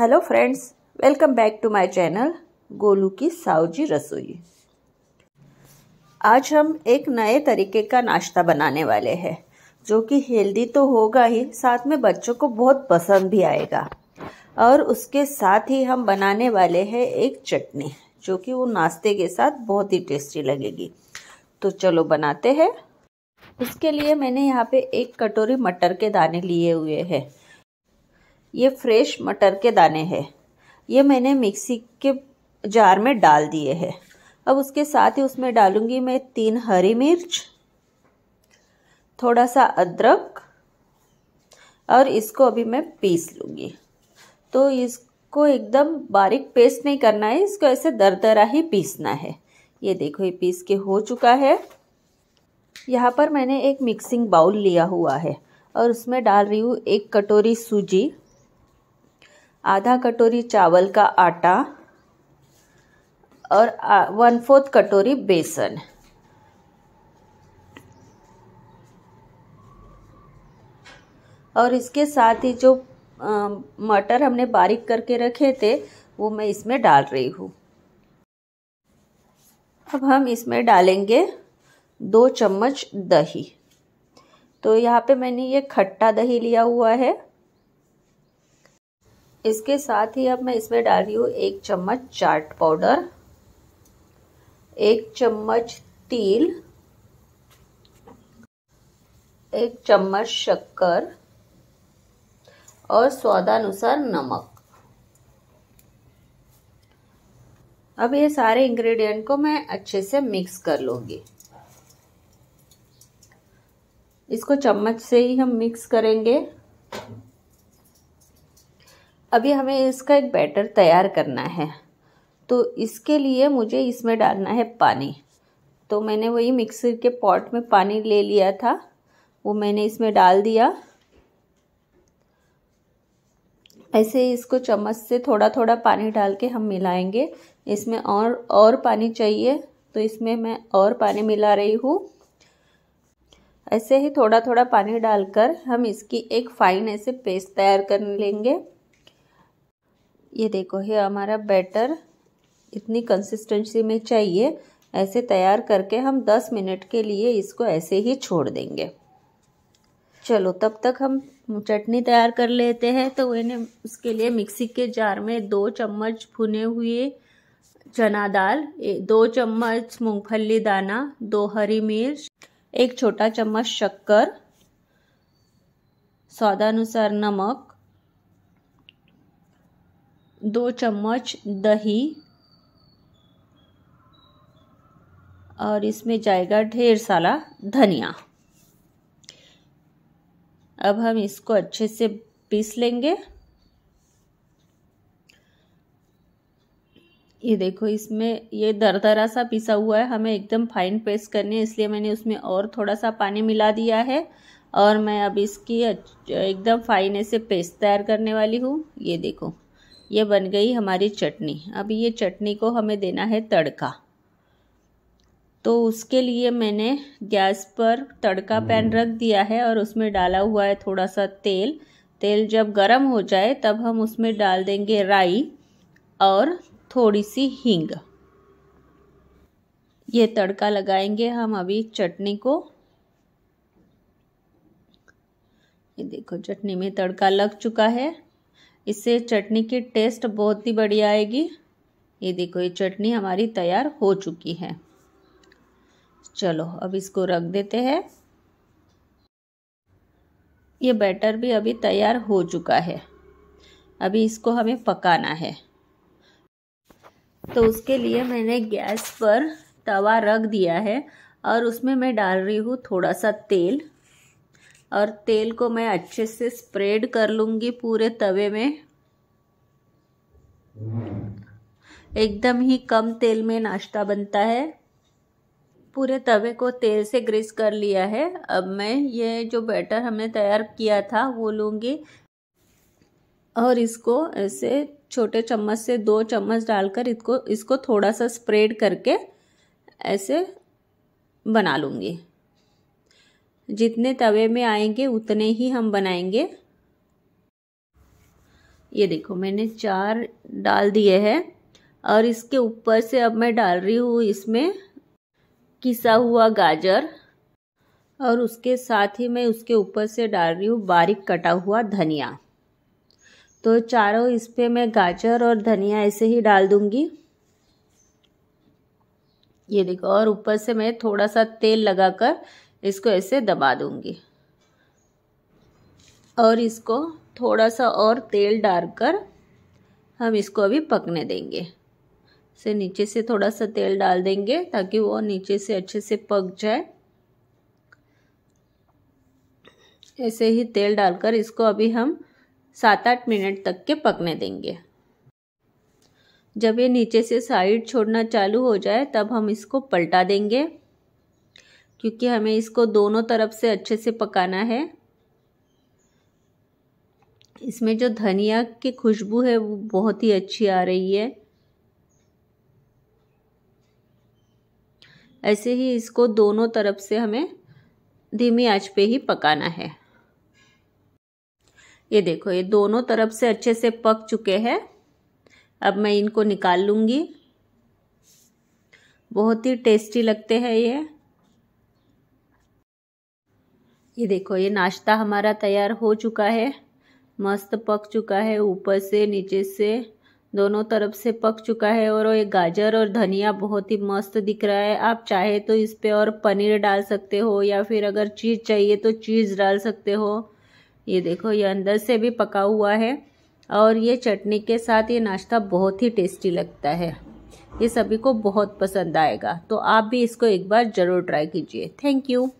Hello friends welcome back to my channel Golu की सावजी रसोई आज हम एक नए तरीके का नाश्ता बनाने वाले हैं जो कि हेल्दी तो होगा ही साथ में बच्चों को बहुत पसंद भी आएगा और उसके साथ ही हम बनाने वाले हैं एक चटनी जो कि वो नाश्ते के साथ बहुत ही टेस्टी लगेगी तो चलो बनाते हैं इसके लिए मैंने यहाँ पे एक कटोरी मटर के दाने लिए हुए हैं ये फ्रेश मटर के दाने हैं ये मैंने मिक्सी के जार में डाल दिए हैं अब उसके साथ ही उसमें डालूंगी मैं तीन हरी मिर्च थोड़ा सा अदरक और इसको अभी मैं पीस लूँगी तो इसको एकदम बारीक पेस्ट नहीं करना है इसको ऐसे दरदरा ही पीसना है ये देखो ये पीस के हो चुका है यहाँ पर मैंने एक मिक्सिंग बाउल लिया हुआ है और उसमें डाल रही हूँ एक कटोरी सूजी आधा कटोरी चावल का आटा और वन फोर्थ कटोरी बेसन और इसके साथ ही जो मटर हमने बारीक करके रखे थे वो मैं इसमें डाल रही हूँ अब हम इसमें डालेंगे दो चम्मच दही तो यहाँ पे मैंने ये खट्टा दही लिया हुआ है इसके साथ ही अब मैं इसमें डाल रही हूँ एक चम्मच चाट पाउडर एक चम्मच तिल एक चम्मच शक्कर और स्वादानुसार नमक अब ये सारे इंग्रेडिएंट को मैं अच्छे से मिक्स कर लूंगी इसको चम्मच से ही हम मिक्स करेंगे अभी हमें इसका एक बैटर तैयार करना है तो इसके लिए मुझे इसमें डालना है पानी तो मैंने वही मिक्सर के पॉट में पानी ले लिया था वो मैंने इसमें डाल दिया ऐसे इसको चम्मच से थोड़ा थोड़ा पानी डाल के हम मिलाएंगे इसमें और और पानी चाहिए तो इसमें मैं और पानी मिला रही हूँ ऐसे ही थोड़ा थोड़ा पानी डालकर हम इसकी एक फ़ाइन ऐसे पेस्ट तैयार कर लेंगे ये देखो ये हमारा बैटर इतनी कंसिस्टेंसी में चाहिए ऐसे तैयार करके हम 10 मिनट के लिए इसको ऐसे ही छोड़ देंगे चलो तब तक हम चटनी तैयार कर लेते हैं तो मैंने उसके लिए मिक्सी के जार में दो चम्मच भुने हुए चना दाल दो चम्मच मूंगफली दाना दो हरी मिर्च एक छोटा चम्मच शक्कर स्वादानुसार नमक दो चम्मच दही और इसमें जाएगा ढेर सारा धनिया अब हम इसको अच्छे से पीस लेंगे ये देखो इसमें ये दरदरा सा पिसा हुआ है हमें एकदम फाइन पेस्ट करनी है इसलिए मैंने उसमें और थोड़ा सा पानी मिला दिया है और मैं अब इसकी एकदम फाइन ऐसे पेस्ट तैयार करने वाली हूँ ये देखो ये बन गई हमारी चटनी अब ये चटनी को हमें देना है तड़का तो उसके लिए मैंने गैस पर तड़का पैन हम्म। रख दिया है और उसमें डाला हुआ है थोड़ा सा तेल तेल जब गर्म हो जाए तब हम उसमें डाल देंगे राई और थोड़ी सी हींग ये तड़का लगाएंगे हम अभी चटनी को ये देखो चटनी में तड़का लग चुका है इससे चटनी की टेस्ट बहुत ही बढ़िया आएगी ये देखो ये चटनी हमारी तैयार हो चुकी है चलो अब इसको रख देते हैं ये बैटर भी अभी तैयार हो चुका है अभी इसको हमें पकाना है तो उसके लिए मैंने गैस पर तवा रख दिया है और उसमें मैं डाल रही हूँ थोड़ा सा तेल और तेल को मैं अच्छे से स्प्रेड कर लूँगी पूरे तवे में एकदम ही कम तेल में नाश्ता बनता है पूरे तवे को तेल से ग्रीस कर लिया है अब मैं ये जो बैटर हमने तैयार किया था वो लूँगी और इसको ऐसे छोटे चम्मच से दो चम्मच डालकर इसको इसको थोड़ा सा स्प्रेड करके ऐसे बना लूँगी जितने तवे में आएंगे उतने ही हम बनाएंगे ये देखो मैंने चार डाल दिए हैं और इसके ऊपर से अब मैं डाल रही हूँ इसमें किसा हुआ गाजर और उसके साथ ही मैं उसके ऊपर से डाल रही हूँ बारीक कटा हुआ धनिया तो चारों इस पर मैं गाजर और धनिया ऐसे ही डाल दूँगी ये देखो और ऊपर से मैं थोड़ा सा तेल लगाकर इसको ऐसे दबा दूंगी और इसको थोड़ा सा और तेल डालकर हम इसको अभी पकने देंगे से नीचे से थोड़ा सा तेल डाल देंगे ताकि वो नीचे से अच्छे से पक जाए ऐसे ही तेल डालकर इसको अभी हम सात आठ मिनट तक के पकने देंगे जब ये नीचे से साइड छोड़ना चालू हो जाए तब हम इसको पलटा देंगे क्योंकि हमें इसको दोनों तरफ से अच्छे से पकाना है इसमें जो धनिया की खुशबू है वो बहुत ही अच्छी आ रही है ऐसे ही इसको दोनों तरफ से हमें धीमी आंच पे ही पकाना है ये देखो ये दोनों तरफ से अच्छे से पक चुके हैं अब मैं इनको निकाल लूँगी बहुत ही टेस्टी लगते हैं ये ये देखो ये नाश्ता हमारा तैयार हो चुका है मस्त पक चुका है ऊपर से नीचे से दोनों तरफ से पक चुका है और ये गाजर और धनिया बहुत ही मस्त दिख रहा है आप चाहे तो इस पे और पनीर डाल सकते हो या फिर अगर चीज़ चाहिए तो चीज़ डाल सकते हो ये देखो ये अंदर से भी पका हुआ है और ये चटनी के साथ ये नाश्ता बहुत ही टेस्टी लगता है ये सभी को बहुत पसंद आएगा तो आप भी इसको एक बार ज़रूर ट्राई कीजिए थैंक यू